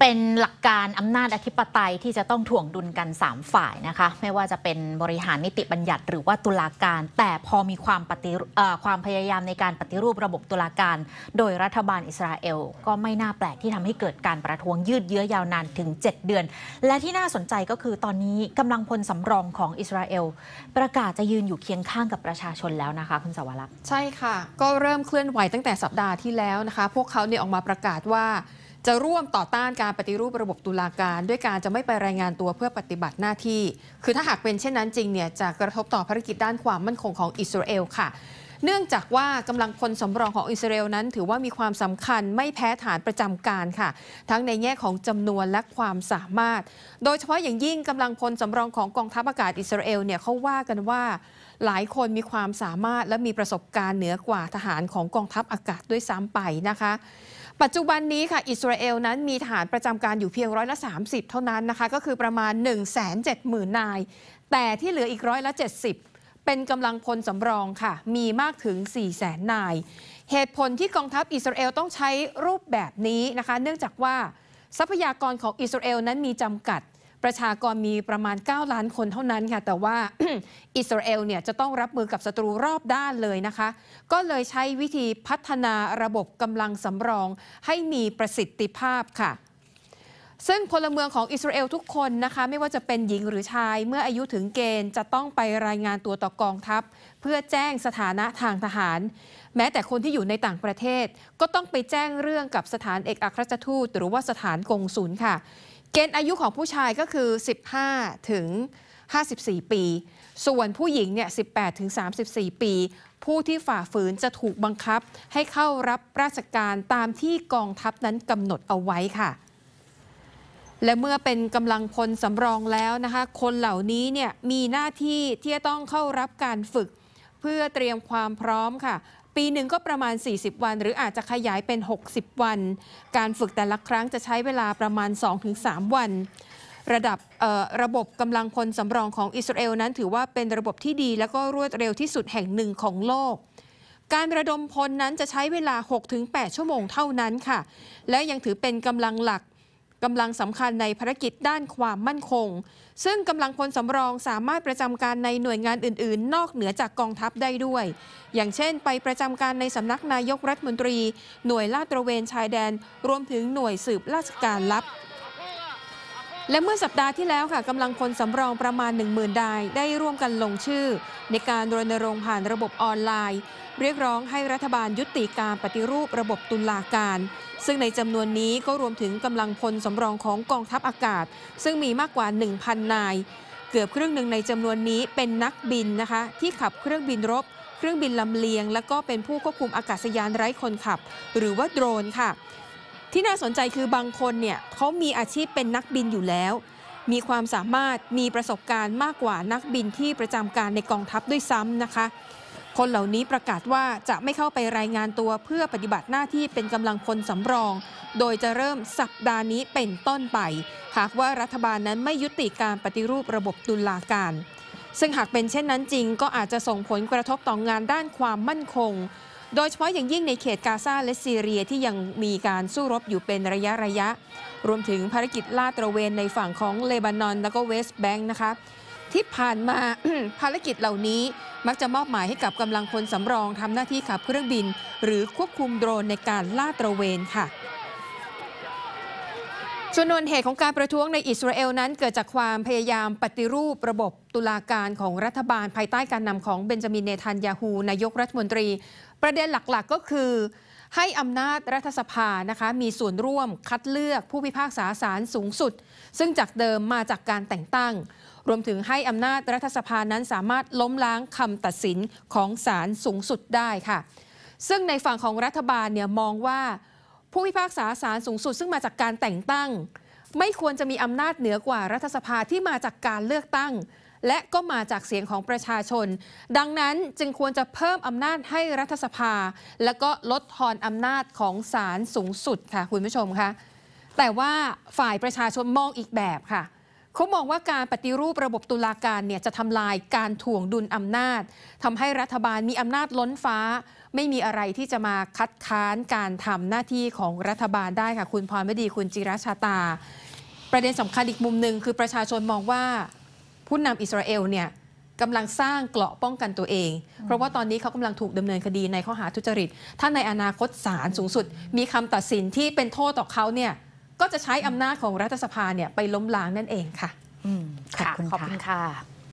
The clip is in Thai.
เป็นหลักการอำนาจอธิปไตยที่จะต้องถ่วงดุลกัน 3 ฝ่ายนะคะ ไม่ว่าจะเป็นบริหารนิติบัญญัติหรือว่าตุลาการ แต่พอมีความปฏิความพยายามในการปฏิรูประบบตุลาการ โดยรัฐบาลอิสราเอล ก็ไม่น่าแปลกที่ทำให้เกิดการประท้วงยืดเยื้อยาวนานถึง 7 เดือน และที่น่าสนใจก็คือตอนนี้กำลังพลสำรองของอิสราเอลประกาศจะยืนอยู่เคียงข้างกับประชาชนแล้วนะคะ คุณสวรักษ์ใช่ค่ะ ก็เริ่มเคลื่อนไหวตั้งแต่สัปดาห์ที่แล้วนะคะ พวกเขาเนี่ยออกมาประกาศว่าจะร่วมต่อต้านการปฏิรูประบบตุลาการ ด้วยการจะไม่ไปรายงานตัวเพื่อปฏิบัติหน้าที่ คือถ้าหากเป็นเช่นนั้นจริงเนี่ยจะกระทบต่อภารกิจด้านความมั่นคงของอิสราเอลค่ะ เนื่องจากว่ากำลังพลสำรองของอิสราเอลนั้นถือว่ามีความสำคัญไม่แพ้ฐานประจำการค่ะ ทั้งในแง่ของจำนวนและความสามารถ โดยเฉพาะอย่างยิ่งกำลังพลสำรองของกองทัพอากาศอิสราเอลเนี่ยเขาว่ากันว่าหลายคนมีความสามารถและมีประสบการณ์เหนือกว่า ทหารของกองทัพอากาศด้วยซ้ำไปนะคะปัจจุบันนี้ค่ะอิสราเอลนั้นมีฐานประจำการอยู่เพียงร้อยละ 30 เท่านั้นนะคะ ก็คือประมาณ 1 7 0 0 0 0นาย แต่ที่เหลืออีกร้อยละ 70 เป็นกำลังพลสำรองค่ะ มีมากถึง4 0 0 0 0 0นายเหตุผลที่กองทัพอิสราเอลต้องใช้รูปแบบนี้นะคะ เนื่องจากว่าทรัพยากรของอิสราเอลนั้นมีจำกัดประชากรมีประมาณ 9 ล้านคนเท่านั้นค่ะแต่ว่า อิสราเอลเนี่ยจะต้องรับมือกับศัตรูรอบด้านเลยนะคะ ก็เลยใช้วิธีพัฒนาระบบกำลังสำรองให้มีประสิทธิภาพค่ะ ซึ่งพลเมืองของอิสราเอลทุกคนนะคะไม่ว่าจะเป็นหญิงหรือชาย เมื่ออายุถึงเกณฑ์จะต้องไปรายงานตัวต่อกองทัพ เพื่อแจ้งสถานะทางทหาร แม้แต่คนที่อยู่ในต่างประเทศก็ต้องไปแจ้งเรื่องกับสถานเอกอัครราชทูต หรือว่าสถานกงสุลค่ะเกณฑ์อายุของผู้ชายก็คือ 15 ถึง 54 ปี ส่วนผู้หญิงเนี่ย 18 ถึง 34 ปี ผู้ที่ฝ่าฝืนจะถูกบังคับให้เข้ารับราชการตามที่กองทัพนั้นกำหนดเอาไว้ค่ะ และเมื่อเป็นกำลังพลสำรองแล้วนะคะ คนเหล่านี้เนี่ยมีหน้าที่ที่จะต้องเข้ารับการฝึกเพื่อเตรียมความพร้อมค่ะ ปีหนึ่งก็ประมาณ 40 วัน หรืออาจจะขยายเป็น 60 วัน การฝึกแต่ละครั้งจะใช้เวลาประมาณ 2-3 วัน ระดับระบบกำลังพลสำรองของอิสราเอลนั้นถือว่าเป็นระบบที่ดีและก็รวดเร็วที่สุดแห่งหนึ่งของโลก การระดมพลนั้นจะใช้เวลา 6-8 ชั่วโมงเท่านั้นค่ะ และยังถือเป็นกำลังหลักกำลังสำคัญในภารกิจด้านความมั่นคง ซึ่งกำลังพลสำรองสามารถประจำการในหน่วยงานอื่นๆ นอกเหนือจากกองทัพได้ด้วย อย่างเช่น ไปประจำการในสำนักนายกรัฐมนตรี หน่วยลาดตระเวนชายแดน รวมถึงหน่วยสืบราชการลับและเมื่อสัปดาห์ที่แล้วค่ะกำลังคนสำรองประมาณ 10,000ดายได้ร่วมกันลงชื่อ ในการรณรงค์ผ่านระบบออนไลน์ เรียกร้องให้รัฐบาลยุติการปฏิรูประบบตุลาการ ซึ่งในจำนวนนี้ก็รวมถึงกำลังพลสำรองของกองทัพอากาศ ซึ่งมีมากกว่า 1,000 นาย เกือบครึ่งหนึ่งในจำนวนนี้เป็นนักบินนะคะ ที่ขับเครื่องบินรบเครื่องบินลำเลียง และก็เป็นผู้ควบคุมอากาศยานไร้คนขับ หรือว่าโดรนค่ะที่น่าสนใจคือบางคนเนี่ยเขามีอาชีพเป็นนักบินอยู่แล้ว มีความสามารถมีประสบการณ์มากกว่านักบินที่ประจำการในกองทัพด้วยซ้ำนะคะ คนเหล่านี้ประกาศว่าจะไม่เข้าไปรายงานตัวเพื่อปฏิบัติหน้าที่เป็นกำลังพลสำรอง โดยจะเริ่มสัปดาห์นี้เป็นต้นไปหากว่ารัฐบาลนั้นไม่ยุติการปฏิรูประบบตุลาการ ซึ่งหากเป็นเช่นนั้นจริง ก็อาจจะส่งผลกระทบต่องงานด้านความมั่นคงโดยเฉพาะอย่างยิ่งในเขตกาซาและซีเรียที่ยังมีการสู้รบอยู่เป็นระยะ ระยะ รวมถึงภารกิจลาดตระเวนในฝั่งของเลบานอน และก็เวสต์แบงค์นะคะที่ผ่านมาภารกิจเหล่านี้มักจะมอบหมายให้กับกำลังพลสำรองทำหน้าที่ขับเครื่องบิน หรือควบคุมโดรนในการลาดตระเวนค่ะชนวนเหตุของการประท้วงในอิสราเอลนั้น เกิดจากความพยายามปฏิรูประบบตุลาการของรัฐบาล ภายใต้การนำของเบนจามินเนทันยาฮูนายกรัฐมนตรีประเด็นหลักๆก็คือ ให้อำนาจรัฐสภานะคะมีส่วนร่วมคัดเลือกผู้พิพากษาศาลสูงสุด ซึ่งจากเดิมมาจากการแต่งตั้ง รวมถึงให้อำนาจรัฐสภานั้นสามารถล้มล้างคำตัดสินของศาลสูงสุดได้ค่ะ ซึ่งในฝั่งของรัฐบาลเนี่ยมองว่า ผู้พิพากษาศาลสูงสุดซึ่งมาจากการแต่งตั้ง ไม่ควรจะมีอำนาจเหนือกว่ารัฐสภาที่มาจากการเลือกตั้งและก็มาจากเสียงของประชาชน ดังนั้นจึงควรจะเพิ่มอำนาจให้รัฐสภา และก็ลดทอนอำนาจของศาลสูงสุดค่ะคุณผู้ชมคะแต่ว่าฝ่ายประชาชนมองอีกแบบค่ะเขามองว่าการปฏิรูประบบตุลาการเนี่ยจะทำลายการถ่วงดุลอำนาจทำให้รัฐบาลมีอำนาจล้นฟ้า ไม่มีอะไรที่จะมาคัดค้านการทำหน้าที่ของรัฐบาลได้ค่ะ คุณพรไม่ดีคุณจิรชาตา ประเด็นสำคัญอีกมุมหนึ่งคือประชาชนมองว่าผู้นำอิสราเอลเนี่ยกำลังสร้างเกราะป้องกันตัวเอง เพราะว่าตอนนี้เขากำลังถูกดำเนินคดีในข้อหาทุจริต ถ้าในอนาคตศาลสูงสุดมีคำตัดสินที่เป็นโทษต่อเขาเนี่ยก็จะใช้อำนาจของรัฐสภาเนี่ยไปล้มล้างนั่นเองค่ะขอบคุณค่ะ